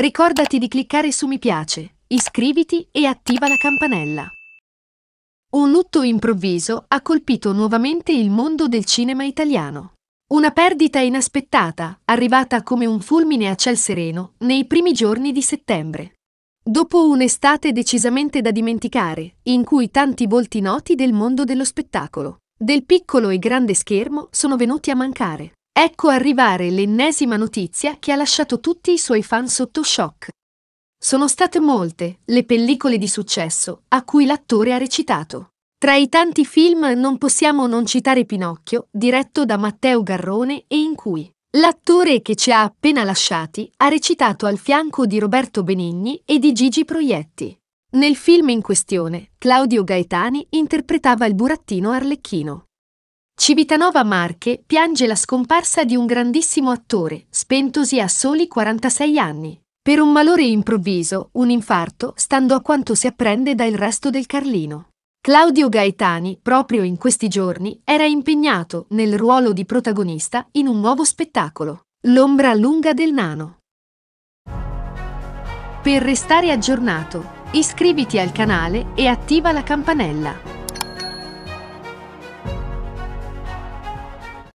Ricordati di cliccare su mi piace, iscriviti e attiva la campanella. Un lutto improvviso ha colpito nuovamente il mondo del cinema italiano. Una perdita inaspettata, arrivata come un fulmine a ciel sereno nei primi giorni di settembre. Dopo un'estate decisamente da dimenticare, in cui tanti volti noti del mondo dello spettacolo, del piccolo e grande schermo sono venuti a mancare. Ecco arrivare l'ennesima notizia che ha lasciato tutti i suoi fan sotto shock. Sono state molte le pellicole di successo a cui l'attore ha recitato. Tra i tanti film non possiamo non citare Pinocchio, diretto da Matteo Garrone e in cui l'attore che ci ha appena lasciati ha recitato al fianco di Roberto Benigni e di Gigi Proietti. Nel film in questione, Claudio Gaetani interpretava il burattino Arlecchino. Civitanova Marche piange la scomparsa di un grandissimo attore, spentosi a soli 46 anni. Per un malore improvviso, un infarto, stando a quanto si apprende dal resto del Carlino. Claudio Gaetani, proprio in questi giorni, era impegnato nel ruolo di protagonista in un nuovo spettacolo, L'ombra lunga del nano. Per restare aggiornato, iscriviti al canale e attiva la campanella.